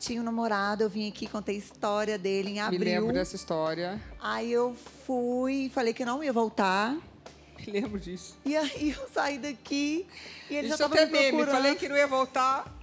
tinha um namorado, eu vim aqui, contei a história dele em abril. Me lembro dessa história. Aí eu fui, falei que não ia voltar. Me lembro disso. E aí eu saí daqui e ele Isso já tava me procurando. Me falei que não ia voltar.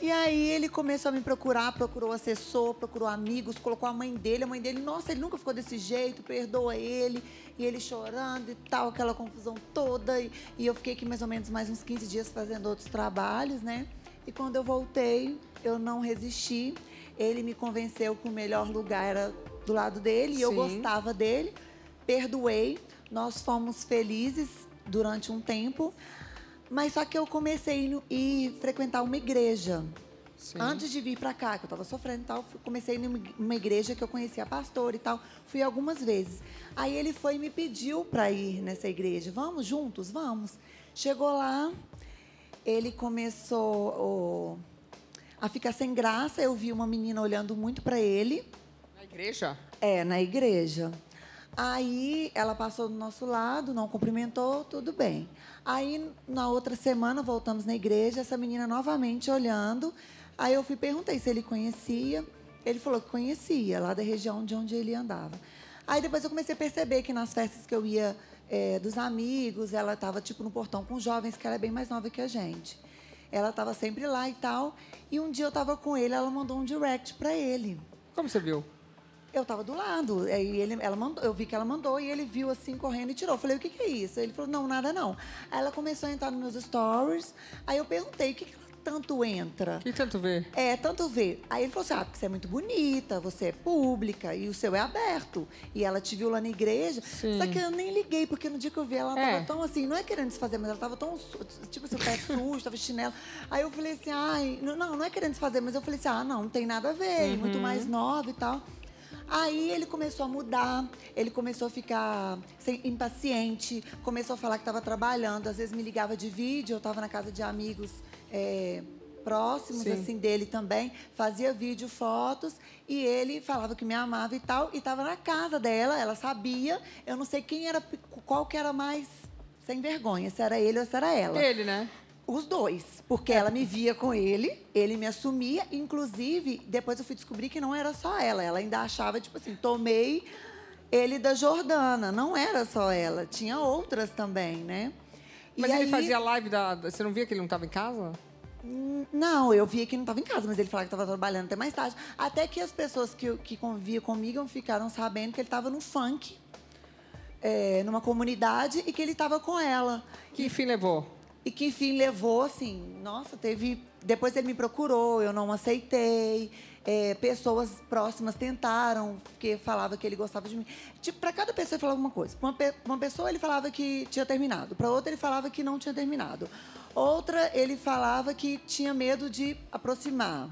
E aí ele começou a me procurar, procurou assessor, procurou amigos, colocou a mãe dele, a mãe dele, nossa, ele nunca ficou desse jeito, perdoa ele, e ele chorando e tal, aquela confusão toda. E, e eu fiquei aqui mais ou menos mais uns 15 dias fazendo outros trabalhos, né? E quando eu voltei, eu não resisti. Ele me convenceu que o melhor lugar era do lado dele Sim. e eu gostava dele. Perdoei. Nós fomos felizes durante um tempo. Mas só que eu comecei a ir frequentar uma igreja. Sim. Antes de vir para cá, que eu estava sofrendo e tal, comecei numa igreja que eu conhecia pastor e tal. Fui algumas vezes. Aí ele foi e me pediu para ir nessa igreja. Vamos juntos? Vamos. Chegou lá, ele começou. Oh, a ficar sem graça. Eu vi uma menina olhando muito para ele. Na igreja? É, na igreja. Aí ela passou do nosso lado, não cumprimentou, tudo bem. Aí na outra semana voltamos na igreja, essa menina novamente olhando. Aí eu fui perguntei se ele conhecia. Ele falou que conhecia, lá da região de onde ele andava. Aí depois eu comecei a perceber que nas festas que eu ia é, dos amigos, ela estava tipo no portão com jovens, que ela é bem mais nova que a gente. Ela estava sempre lá e tal. E um dia eu estava com ele, ela mandou um direct para ele. Como você viu? Eu estava do lado, aí ele, ela mandou, eu vi que ela mandou e ele viu assim correndo e tirou. Eu falei, o que, que é isso? Ele falou, não, nada não. Aí ela começou a entrar nos meus stories, aí eu perguntei, o que, que tanto entra. e tanto vê? É, tanto vê. Aí ele falou assim: ah, porque você é muito bonita, você é pública e o seu é aberto. E ela te viu lá na igreja. Sim. Só que eu nem liguei, porque no dia que eu vi ela, ela é. tava tão assim, não é querendo se fazer, mas ela tava tão, tipo seu assim, pé sujo, tava chinelo. Aí eu falei assim: ai, não, não é querendo se fazer, mas eu falei assim: ah, não, não tem nada a ver, é uhum. muito mais nova e tal. Aí ele começou a mudar, ele começou a ficar sem, impaciente, começou a falar que estava trabalhando, às vezes me ligava de vídeo, eu estava na casa de amigos é, próximos Sim. assim dele também, fazia vídeo, fotos e ele falava que me amava e tal, e estava na casa dela, ela sabia, eu não sei quem era, qual que era mais sem vergonha, se era ele ou se era ela. Ele, né? Os dois, porque ela me via com ele, ele me assumia, inclusive, depois eu fui descobrir que não era só ela, ela ainda achava, tipo assim, tomei ele da Jordana, não era só ela, tinha outras também, né? Mas e ele aí... fazia live da. Você não via que ele não estava em casa? Hum, não, eu via que não estava em casa, mas ele falava que estava trabalhando até mais tarde. Até que as pessoas que, que conviviam comigo ficaram sabendo que ele estava no funk, é, numa comunidade, e que ele estava com ela. Que e, fim levou? E que fim levou, assim, nossa, teve depois ele me procurou, eu não aceitei. É, pessoas próximas tentaram, porque falava que ele gostava de mim. Tipo, para cada pessoa ele falava alguma coisa. uma, uma pessoa ele falava que tinha terminado, para outra ele falava que não tinha terminado. Outra ele falava que tinha medo de aproximar.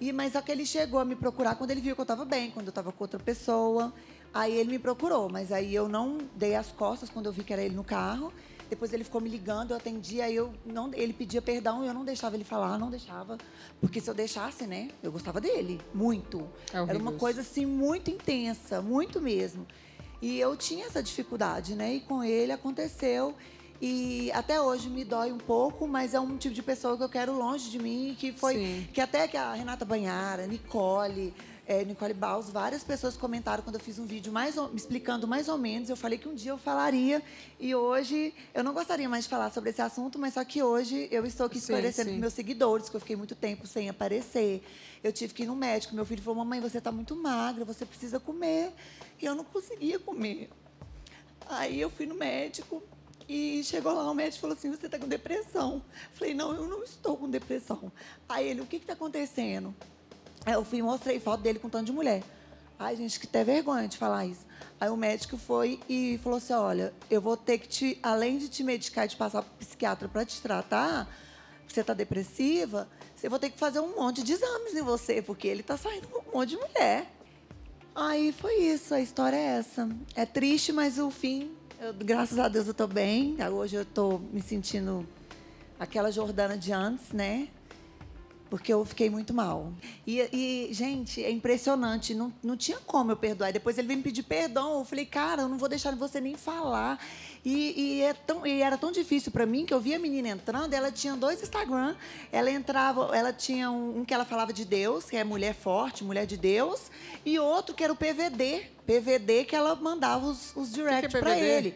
E mas só que ele chegou a me procurar quando ele viu que eu estava bem, quando eu estava com outra pessoa. Aí ele me procurou, mas aí eu não dei as costas quando eu vi que era ele no carro. Depois ele ficou me ligando, eu atendia, eu não, ele pedia perdão e eu não deixava ele falar, não deixava. Porque se eu deixasse, né? Eu gostava dele, muito. É Era uma coisa assim muito intensa, muito mesmo. E eu tinha essa dificuldade, né? E com ele aconteceu. E até hoje me dói um pouco, mas é um tipo de pessoa que eu quero longe de mim, que foi. Sim. Que até que a Renata Banhara, Nicole, é, Nicole Baus, várias pessoas comentaram quando eu fiz um vídeo mais ou, explicando mais ou menos. Eu falei que um dia eu falaria e hoje eu não gostaria mais de falar sobre esse assunto, mas só que hoje eu estou aqui esclarecendo para meus seguidores, que eu fiquei muito tempo sem aparecer. Eu tive que ir no médico. Meu filho falou: Mamãe, você está muito magra, você precisa comer. E eu não conseguia comer. Aí eu fui no médico, e chegou lá, o médico falou assim: Você está com depressão. Falei: Não, eu não estou com depressão. Aí ele: O que está acontecendo? É, eu fui e mostrei foto dele com um tanto de mulher. Ai, gente, que até vergonha de falar isso. Aí o médico foi e falou assim: olha, eu vou ter que te, além de te medicar e te passar para psiquiatra para te tratar, porque você está depressiva, eu vou ter que fazer um monte de exames em você, porque ele está saindo com um monte de mulher. Aí foi isso, a história é essa. É triste, mas o fim, eu, graças a Deus eu estou bem. Hoje eu estou me sentindo aquela Jordana de antes, né? porque eu fiquei muito mal. E, e gente, é impressionante, não, não tinha como eu perdoar. E depois ele veio me pedir perdão, eu falei, cara, eu não vou deixar você nem falar. E, e, é tão, e era tão difícil para mim que eu via a menina entrando, ela tinha dois Instagram, ela entrava, ela tinha um, um que ela falava de Deus, que é mulher forte, mulher de Deus, e outro que era o PVD, PVD que ela mandava os, os directs é para ele.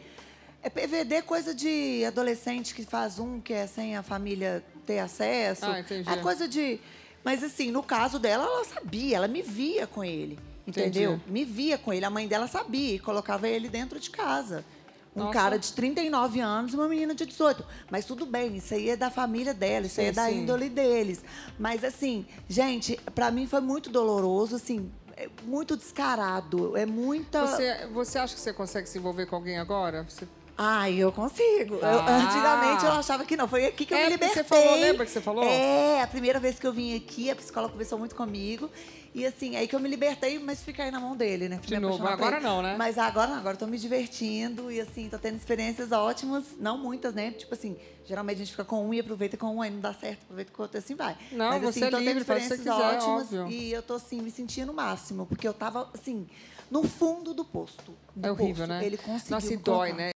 É PVD coisa de adolescente que faz um que é sem a família ter acesso. Ah, entendi. É coisa de. Mas assim, no caso dela, ela sabia, ela me via com ele. Entendeu? Entendi. Me via com ele. A mãe dela sabia e colocava ele dentro de casa. Um Nossa. cara de 39 anos e uma menina de 18. Mas tudo bem, isso aí é da família dela, isso aí é, é da sim. índole deles. Mas assim, gente, para mim foi muito doloroso, assim, é muito descarado, é muita... Você, você acha que você consegue se envolver com alguém agora? Você Ai, eu consigo. Ah. Eu, antigamente eu achava que não. Foi aqui que eu é, me libertei. Que você falou, lembra que você falou? É, a primeira vez que eu vim aqui, a psicóloga conversou muito comigo. E assim, aí que eu me libertei, mas fica aí na mão dele, né? Fui De novo, agora não, né? Mas agora não, agora eu tô me divertindo e assim, tô tendo experiências ótimas, não muitas, né? Tipo assim, geralmente a gente fica com um e aproveita com um, aí não dá certo, aproveita com outro, assim vai. Não, mas, assim, é você tô livre, tendo experiências quiser, é ótimas e eu tô assim, me sentindo o máximo, porque eu tava assim, no fundo do posto. Do é horrível, posto. né? Ele conseguiu. Nossa, se dói, né?